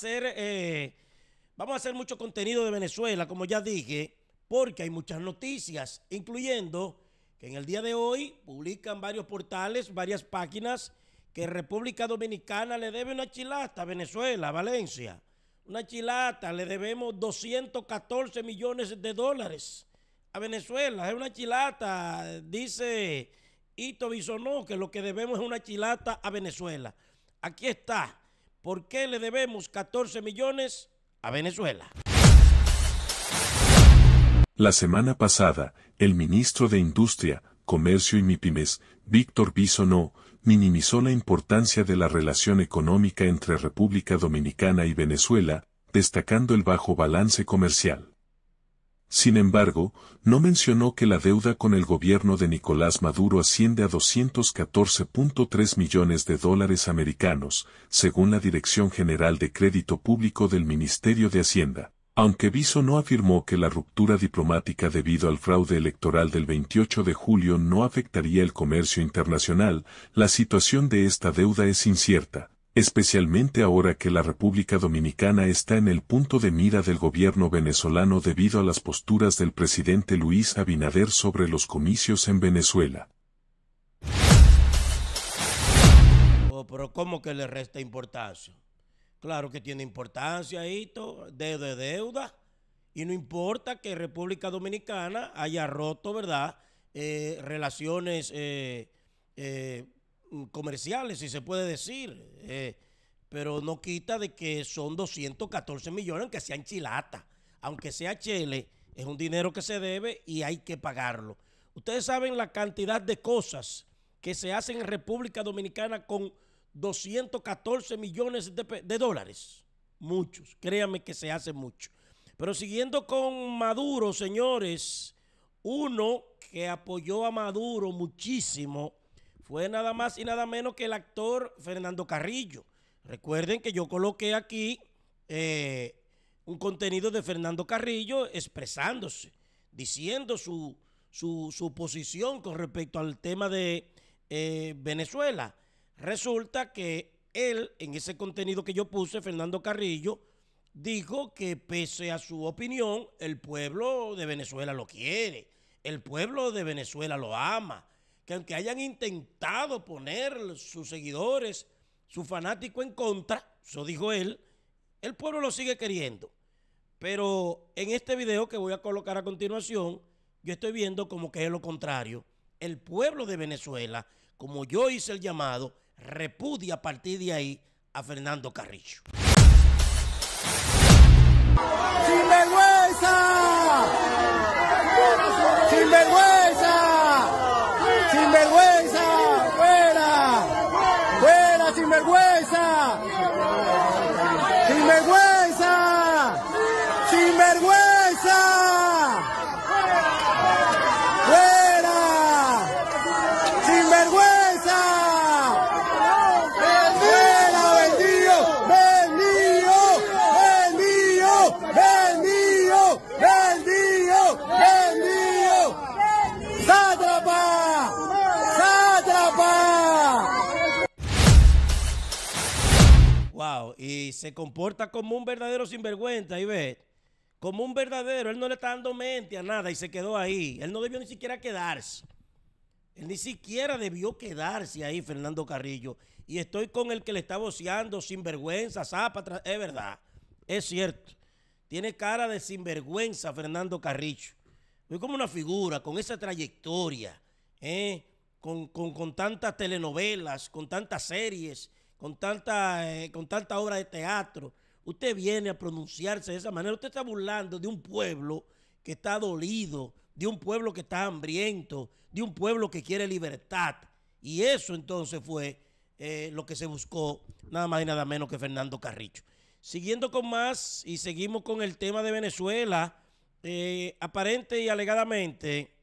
hacer, eh, vamos a hacer mucho contenido de Venezuela, como ya dije, porque hay muchas noticias, incluyendo que en el día de hoy publican varios portales, varias páginas, que República Dominicana le debe una chilata a Venezuela, Valencia. Una chilata, le debemos 214 millones de dólares a Venezuela. Es una chilata, dice Ito Bisonó, que lo que debemos es una chilata a Venezuela. Aquí está ¿Por qué le debemos 14 millones a Venezuela? La semana pasada, el ministro de Industria, Comercio y MIPIMES, Víctor Bisonó, minimizó la importancia de la relación económica entre República Dominicana y Venezuela, destacando el bajo balance comercial. Sin embargo, no mencionó que la deuda con el gobierno de Nicolás Maduro asciende a 214.3 millones de dólares americanos, según la Dirección General de Crédito Público del Ministerio de Hacienda. Aunque Viso no afirmó que la ruptura diplomática debido al fraude electoral del 28 de julio no afectaría el comercio internacional, la situación de esta deuda es incierta, especialmente ahora que la República Dominicana está en el punto de mira del gobierno venezolano debido a las posturas del presidente Luis Abinader sobre los comicios en Venezuela. Oh, pero ¿cómo que le resta importancia? Claro que tiene importancia, Hito, de, de deuda, y no importa que República Dominicana haya roto, ¿verdad?, eh, relaciones... Eh, eh, Mm, comerciales, si se puede decir. Eh, pero no quita de que son 214 millones, aunque sean chilata. Aunque sea chile, es un dinero que se debe y hay que pagarlo. Ustedes saben la cantidad de cosas que se hacen en República Dominicana con 214 millones de dólares. Muchos, créanme que se hace mucho. Pero siguiendo con Maduro, señores, uno que apoyó a Maduro muchísimo fue nada más y nada menos que el actor Fernando Carrillo. Recuerden que yo coloqué aquí eh, un contenido de Fernando Carrillo expresándose, diciendo su, su, posición con respecto al tema de eh, Venezuela. Resulta que él, en ese contenido que yo puse, Fernando Carrillo, dijo que pese a su opinión, el pueblo de Venezuela lo quiere, el pueblo de Venezuela lo ama, que aunque hayan intentado poner sus seguidores, su fanático en contra, eso dijo él, el pueblo lo sigue queriendo. Pero en este video que voy a colocar a continuación, yo estoy viendo como que es lo contrario. El pueblo de Venezuela, como yo hice el llamado, repudia a partir de ahí a Fernando Carrillo. comporta como un verdadero sinvergüenza, ¿y ve, como un verdadero, él no le está dando mente a nada y se quedó ahí. Él no debió ni siquiera quedarse. Él ni siquiera debió quedarse ahí, Fernando Carrillo. Y estoy con el que le está voceando, sinvergüenza, zapatras, es verdad, es cierto. Tiene cara de sinvergüenza Fernando Carrillo. Fue como una figura con esa trayectoria, ¿eh? con, con, con tantas telenovelas, con tantas series con tanta, eh, con tanta obra de teatro, usted viene a pronunciarse de esa manera. Usted está burlando de un pueblo que está dolido, de un pueblo que está hambriento, de un pueblo que quiere libertad. Y eso entonces fue eh, lo que se buscó, nada más y nada menos que Fernando Carricho. Siguiendo con más y seguimos con el tema de Venezuela, eh, aparente y alegadamente,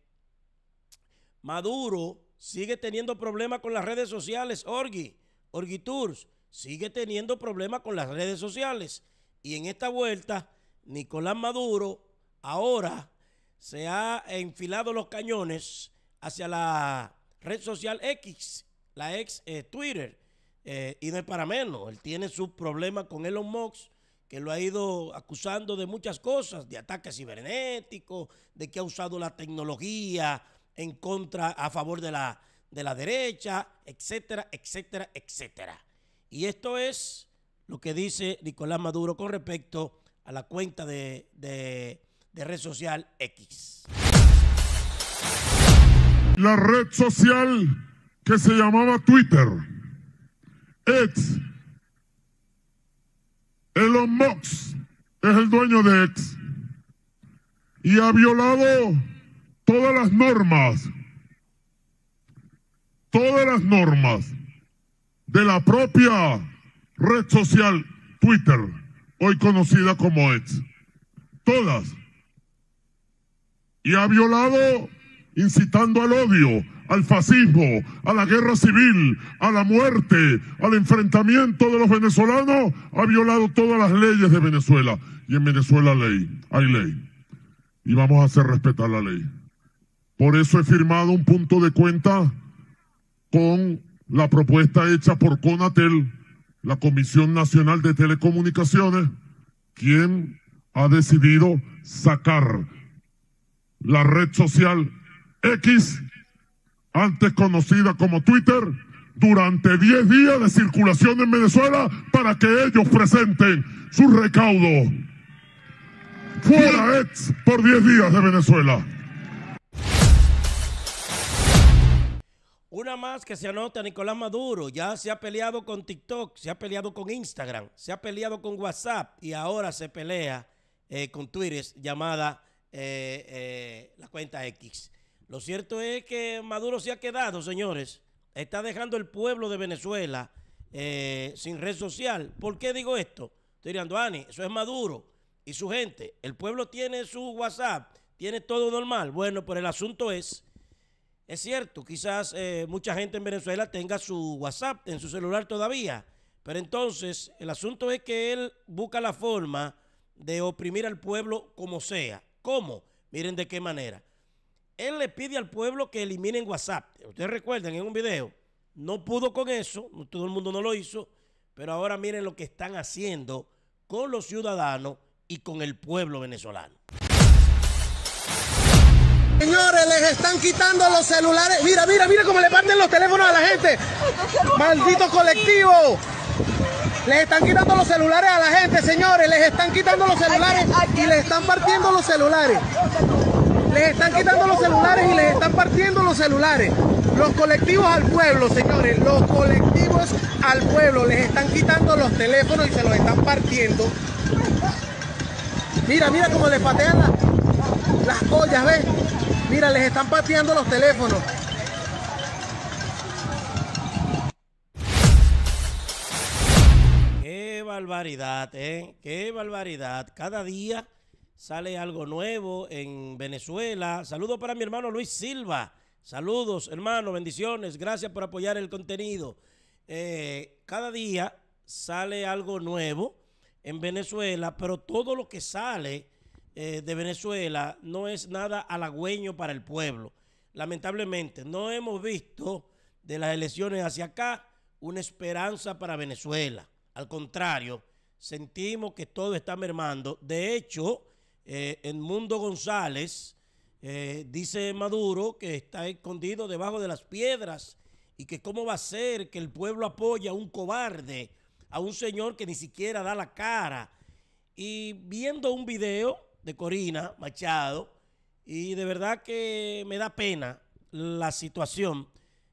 Maduro sigue teniendo problemas con las redes sociales, Orgi. Orgitours sigue teniendo problemas con las redes sociales. Y en esta vuelta, Nicolás Maduro ahora se ha enfilado los cañones hacia la red social X, la ex eh, Twitter. Eh, y no es para menos, él tiene sus problemas con Elon Musk, que lo ha ido acusando de muchas cosas, de ataques cibernéticos, de que ha usado la tecnología en contra, a favor de la de la derecha, etcétera, etcétera, etcétera. Y esto es lo que dice Nicolás Maduro con respecto a la cuenta de, red social X. La red social que se llamaba Twitter, X, Elon Musk es el dueño de X y ha violado todas las normas todas las normas de la propia red social Twitter, hoy conocida como X. Todas. Y ha violado incitando al odio, al fascismo, a la guerra civil, a la muerte, al enfrentamiento de los venezolanos, ha violado todas las leyes de Venezuela. Y en Venezuela ley, hay ley. Y vamos a hacer respetar la ley. Por eso he firmado un punto de cuenta con la propuesta hecha por Conatel, la Comisión Nacional de Telecomunicaciones, quien ha decidido sacar la red social X, antes conocida como Twitter, durante 10 días de circulación en Venezuela para que ellos presenten su recaudo. Fuera X por 10 días de Venezuela. Una más que se anota, Nicolás Maduro, ya se ha peleado con TikTok, se ha peleado con Instagram, se ha peleado con WhatsApp y ahora se pelea eh, con Twitter llamada eh, eh, la cuenta X. Lo cierto es que Maduro se ha quedado, señores, está dejando el pueblo de Venezuela sin red social. ¿Por qué digo esto? Estoy diciendo, Ani, eso es Maduro y su gente. El pueblo tiene su WhatsApp, tiene todo normal. Bueno, pero el asunto es es cierto, quizás eh, mucha gente en Venezuela tenga su WhatsApp en su celular todavía, pero entonces el asunto es que él busca la forma de oprimir al pueblo como sea. ¿Cómo? Miren de qué manera. Él le pide al pueblo que eliminen WhatsApp. Ustedes recuerdan en un video, no pudo con eso, todo el mundo no lo hizo, pero ahora miren lo que están haciendo con los ciudadanos y con el pueblo venezolano. Señores, les están quitando los celulares. Mira, mira, mira cómo le parten los teléfonos a la gente. Maldito colectivo. Les están quitando los celulares a la gente, señores. Les están quitando los celulares y les están partiendo los celulares. Les están quitando los celulares y les están partiendo los celulares. Los colectivos al pueblo, señores. Los colectivos al pueblo. Les están quitando los teléfonos y se los están partiendo. Mira, mira cómo les patean las ollas, ¿ves? Mira, les están pateando los teléfonos. Qué barbaridad, ¿eh? Qué barbaridad. Cada día sale algo nuevo en Venezuela. Saludos para mi hermano Luis Silva. Saludos, hermano, bendiciones. Gracias por apoyar el contenido. Eh, cada día sale algo nuevo en Venezuela, pero todo lo que sale eh, de Venezuela no es nada halagüeño para el pueblo. Lamentablemente, no hemos visto de las elecciones hacia acá una esperanza para Venezuela. Al contrario, sentimos que todo está mermando. De hecho, el eh, Mundo González eh, dice Maduro que está escondido debajo de las piedras y que cómo va a ser que el pueblo apoya a un cobarde, a un señor que ni siquiera da la cara. Y viendo un video de Corina Machado. Y de verdad que me da pena la situación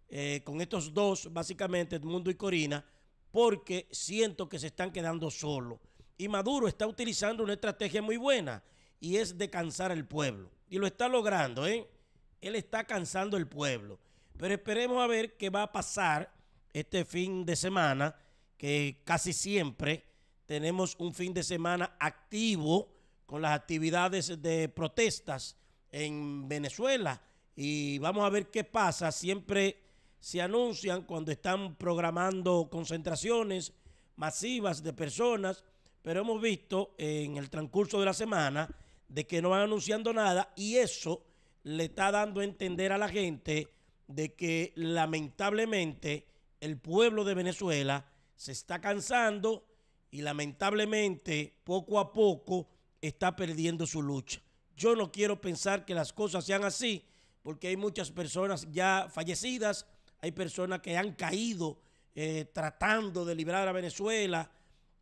eh, con estos dos, básicamente Edmundo y Corina, porque siento que se están quedando solos. Y Maduro está utilizando una estrategia muy buena y es de cansar al pueblo. Y lo está logrando, ¿eh? Él está cansando el pueblo. Pero esperemos a ver qué va a pasar este fin de semana, que casi siempre tenemos un fin de semana activo con las actividades de protestas en Venezuela y vamos a ver qué pasa. Siempre se anuncian cuando están programando concentraciones masivas de personas, pero hemos visto en el transcurso de la semana de que no van anunciando nada y eso le está dando a entender a la gente de que lamentablemente el pueblo de Venezuela se está cansando y lamentablemente poco a poco está perdiendo su lucha. Yo no quiero pensar que las cosas sean así, porque hay muchas personas ya fallecidas, hay personas que han caído eh, tratando de liberar a Venezuela.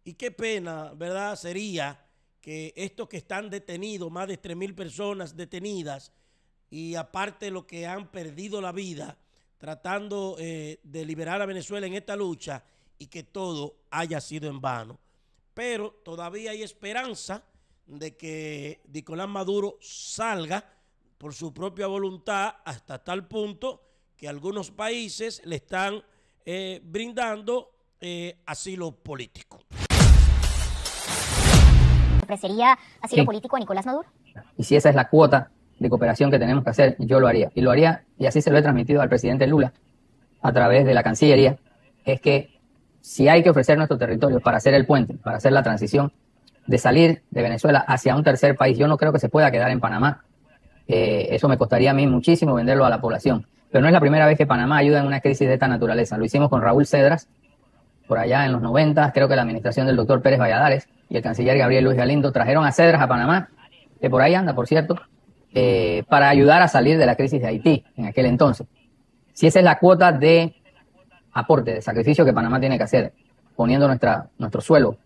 Y qué pena, ¿verdad? Sería que estos que están detenidos, más de 3.000 personas detenidas, y aparte lo que han perdido la vida tratando eh, de liberar a Venezuela en esta lucha y que todo haya sido en vano. Pero todavía hay esperanza de que Nicolás Maduro salga por su propia voluntad hasta tal punto que algunos países le están eh, brindando eh, asilo político. ¿Ofrecería asilo político a Nicolás Maduro? Y si esa es la cuota de cooperación que tenemos que hacer, yo lo haría. Y lo haría, y así se lo he transmitido al presidente Lula a través de la Cancillería, es que si hay que ofrecer nuestro territorio para hacer el puente, para hacer la transición, de salir de Venezuela hacia un tercer país. Yo no creo que se pueda quedar en Panamá. Eh, eso me costaría a mí muchísimo venderlo a la población. Pero no es la primera vez que Panamá ayuda en una crisis de esta naturaleza. Lo hicimos con Raúl Cedras, por allá en los 90, creo que la administración del doctor Pérez Valladares y el canciller Gabriel Luis Galindo trajeron a Cedras a Panamá, que por ahí anda, por cierto, eh, para ayudar a salir de la crisis de Haití en aquel entonces. Si esa es la cuota de aporte, de sacrificio que Panamá tiene que hacer, poniendo nuestra, nuestro suelo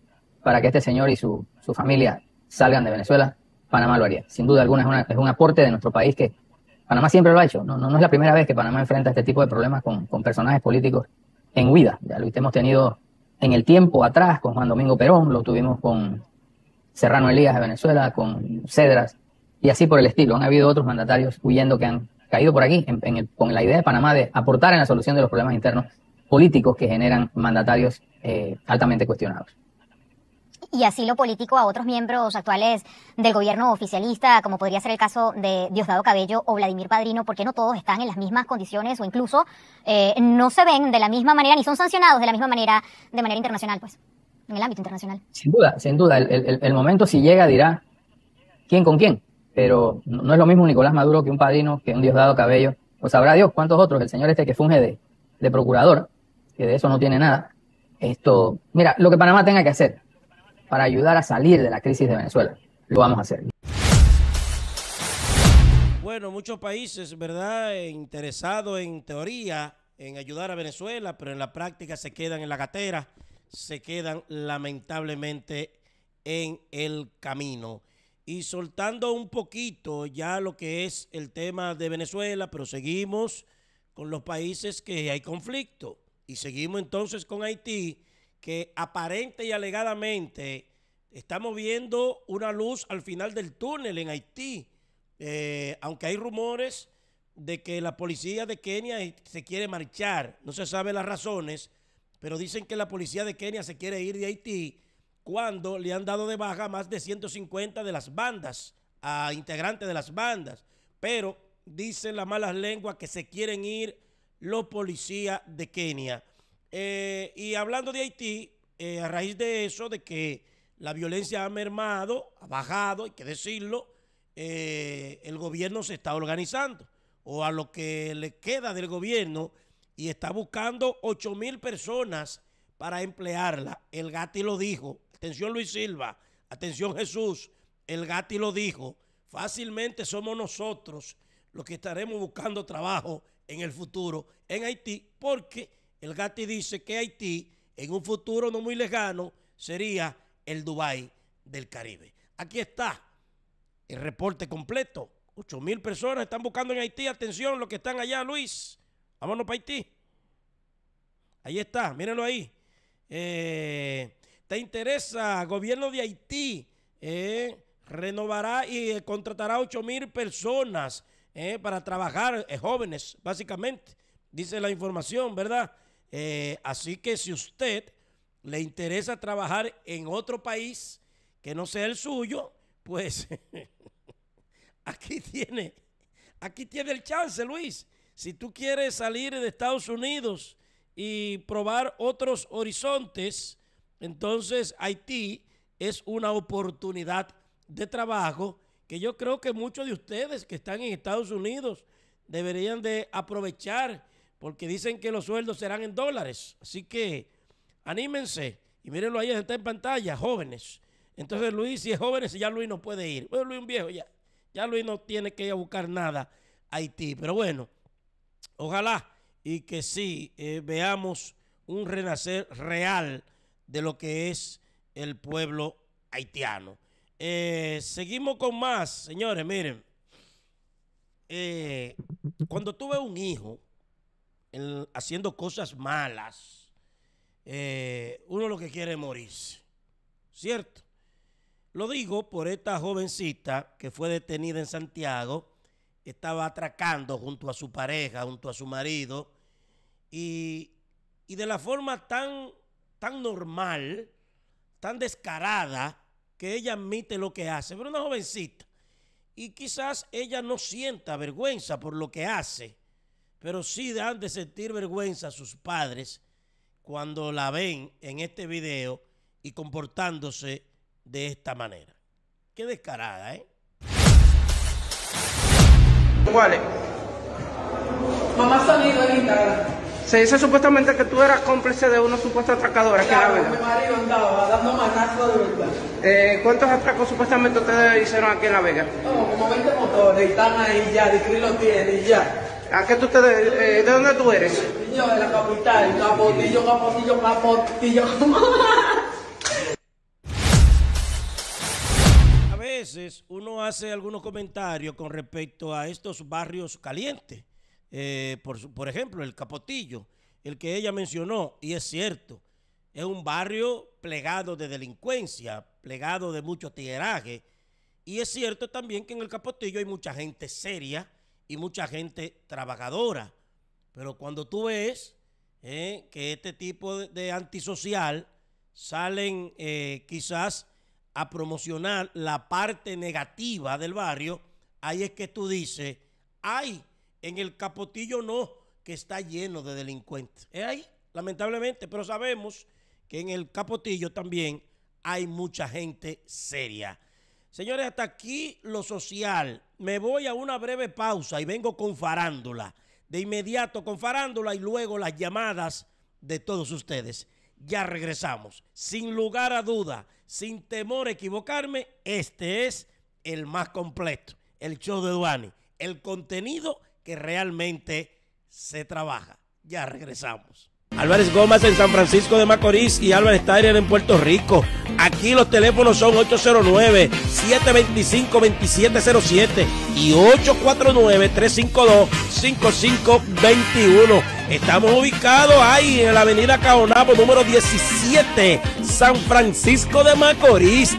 para que este señor y su, familia salgan de Venezuela, Panamá lo haría. Sin duda alguna es, una, es un aporte de nuestro país que Panamá siempre lo ha hecho. No, no, es la primera vez que Panamá enfrenta este tipo de problemas con, personajes políticos en huida. Ya lo hemos tenido en el tiempo atrás con Juan Domingo Perón, lo tuvimos con Serrano Elías de Venezuela, con Cedras y así por el estilo. Han habido otros mandatarios huyendo que han caído por aquí con la idea de Panamá de aportar en la solución de los problemas internos políticos que generan mandatarios eh, altamente cuestionados y asilo político a otros miembros actuales del gobierno oficialista, como podría ser el caso de Diosdado Cabello o Vladimir Padrino, porque no todos están en las mismas condiciones o incluso eh, no se ven de la misma manera ni son sancionados de la misma manera de manera internacional, pues, en el ámbito internacional. Sin duda, sin duda, el, momento si llega dirá quién con quién, pero no es lo mismo Nicolás Maduro que un Padrino, que un Diosdado Cabello, o pues sabrá Dios cuántos otros, el señor este que funge de, de procurador, que de eso no tiene nada. Esto, mira, lo que Panamá tenga que hacer, para ayudar a salir de la crisis de Venezuela. Lo vamos a hacer. Bueno, muchos países, ¿verdad?, interesados en teoría en ayudar a Venezuela, pero en la práctica se quedan en la gatera, se quedan lamentablemente en el camino. Y soltando un poquito ya lo que es el tema de Venezuela, pero seguimos con los países que hay conflicto. Y seguimos entonces con Haití, que aparente y alegadamente estamos viendo una luz al final del túnel en Haití, eh, aunque hay rumores de que la policía de Kenia se quiere marchar, no se sabe las razones, pero dicen que la policía de Kenia se quiere ir de Haití cuando le han dado de baja más de 150 de las bandas, a integrantes de las bandas, pero dicen las malas lenguas que se quieren ir los policías de Kenia. Eh, y hablando de Haití, eh, a raíz de eso, de que la violencia ha mermado, ha bajado, hay que decirlo, eh, el gobierno se está organizando, o a lo que le queda del gobierno, y está buscando 8 mil personas para emplearla. El Gati lo dijo. Atención Luis Silva, atención Jesús, el Gati lo dijo. Fácilmente somos nosotros los que estaremos buscando trabajo en el futuro en Haití, porque el GATI dice que Haití en un futuro no muy lejano sería el Dubái del Caribe. Aquí está el reporte completo. 8 mil personas están buscando en Haití. Atención, los que están allá, Luis. Vámonos para Haití. Ahí está, mírenlo ahí. Eh, ¿Te interesa? Gobierno de Haití eh, renovará y eh, contratará 8 mil personas para trabajar, jóvenes, básicamente. Dice la información, ¿verdad? Eh, así que si usted le interesa trabajar en otro país que no sea el suyo, pues aquí tiene, aquí tiene el chance, Luis. Si tú quieres salir de Estados Unidos y probar otros horizontes, entonces Haití es una oportunidad de trabajo que yo creo que muchos de ustedes que están en Estados Unidos deberían de aprovechar porque dicen que los sueldos serán en dólares. Así que anímense y mírenlo ahí, está en pantalla, jóvenes. Entonces Luis, si es jóvenes, ya Luis no puede ir. Bueno, Luis un viejo ya. Ya Luis no tiene que ir a buscar nada a Haití. Pero bueno, ojalá y que sí eh, veamos un renacer real de lo que es el pueblo haitiano. Eh, seguimos con más, señores, miren. Eh, cuando tuve un hijo, haciendo cosas malas, eh, uno lo que quiere es morirse. ¿Cierto? Lo digo por esta jovencita que fue detenida en Santiago, estaba atracando junto a su pareja, junto a su marido, y, y de la forma tan, tan normal, tan descarada, que ella admite lo que hace, pero una jovencita. Y quizás ella no sienta vergüenza por lo que hace pero sí dan de sentir vergüenza a sus padres cuando la ven en este video y comportándose de esta manera. Qué descarada, ¿eh? ¿Cuál es? Mamá sonido Se dice supuestamente que tú eras cómplice de unos supuestos atracadores. aquí en mi marido andaba dando de verdad. Eh, ¿Cuántos atracos supuestamente ustedes hicieron aquí en La Vega? No, como 20 motores y están ahí ya, Dicri lo tiene y ya. Eh, de, dónde tú eres? de la capital, capotillo, capotillo, capotillo. a veces uno hace algunos comentarios con respecto a estos barrios calientes. Eh, por, ejemplo, el Capotillo, el que ella mencionó, y es cierto, es un barrio plegado de delincuencia, plegado de mucho tiraje, Y es cierto también que en el Capotillo hay mucha gente seria y mucha gente trabajadora. Pero cuando tú ves eh, que este tipo de, antisocial salen eh, quizás a promocionar la parte negativa del barrio, ahí es que tú dices, ay, en el capotillo no, que está lleno de delincuentes. Es ahí, lamentablemente, pero sabemos que en el capotillo también hay mucha gente seria. Señores, hasta aquí lo social. Me voy a una breve pausa y vengo con farándula. De inmediato con farándula y luego las llamadas de todos ustedes. Ya regresamos. Sin lugar a duda, sin temor a equivocarme, este es el más completo. El show de Duani. El contenido que realmente se trabaja. Ya regresamos. Álvarez Gómez en San Francisco de Macorís y Álvarez Tyler en Puerto Rico. Aquí los teléfonos son 809-725-2707 y 849-352-5521. Estamos ubicados ahí en la avenida Caonabo número 17, San Francisco de Macorís.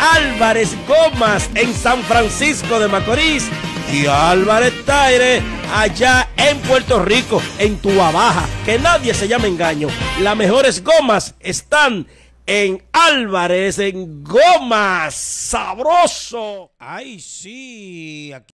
Álvarez Gómez en San Francisco de Macorís y Álvarez Taire allá en Puerto Rico, en tu Baja. Que nadie se llame engaño. Las mejores gomas están en Álvarez, en Gomas. Sabroso. Ay, sí. Aquí